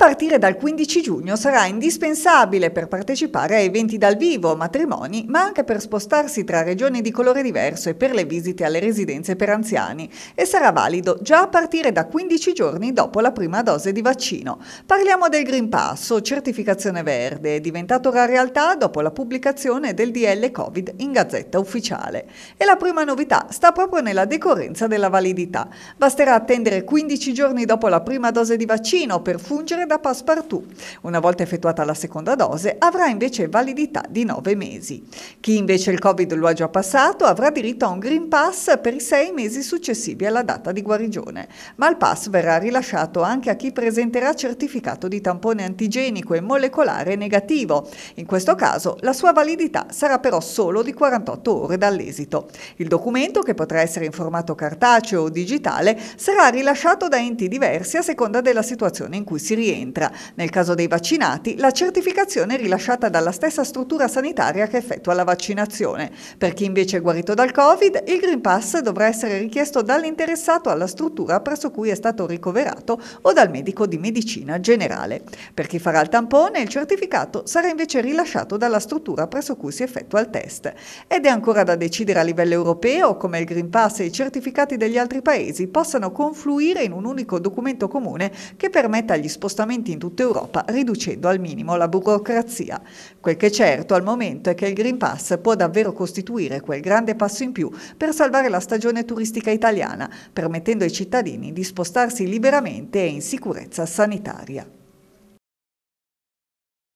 partire dal 15 giugno sarà indispensabile per partecipare a eventi dal vivo, matrimoni, ma anche per spostarsi tra regioni di colore diverso e per le visite alle residenze per anziani e sarà valido già a partire da 15 giorni dopo la prima dose di vaccino. Parliamo del Green Pass o certificazione verde, diventato una realtà dopo la pubblicazione del DL Covid in Gazzetta Ufficiale. E la prima novità sta proprio nella decorrenza della validità. Basterà attendere 15 giorni dopo la prima dose di vaccino per fungere da Passepartout. Una volta effettuata la seconda dose avrà invece validità di 9 mesi. Chi invece il Covid lo ha già passato avrà diritto a un Green Pass per i 6 mesi successivi alla data di guarigione, ma il pass verrà rilasciato anche a chi presenterà certificato di tampone antigenico e molecolare negativo. In questo caso la sua validità sarà però solo di 48 ore dall'esito. Il documento, che potrà essere in formato cartaceo o digitale, sarà rilasciato da enti diversi a seconda della situazione in cui si rientra rientra. Nel caso dei vaccinati, la certificazione è rilasciata dalla stessa struttura sanitaria che effettua la vaccinazione. Per chi invece è guarito dal Covid, il Green Pass dovrà essere richiesto dall'interessato alla struttura presso cui è stato ricoverato o dal medico di medicina generale. Per chi farà il tampone, il certificato sarà invece rilasciato dalla struttura presso cui si effettua il test. Ed è ancora da decidere a livello europeo come il Green Pass e i certificati degli altri paesi possano confluire in un unico documento comune che permetta agli spostamenti regolamenti in tutta Europa, riducendo al minimo la burocrazia. Quel che è certo al momento è che il Green Pass può davvero costituire quel grande passo in più per salvare la stagione turistica italiana, permettendo ai cittadini di spostarsi liberamente e in sicurezza sanitaria.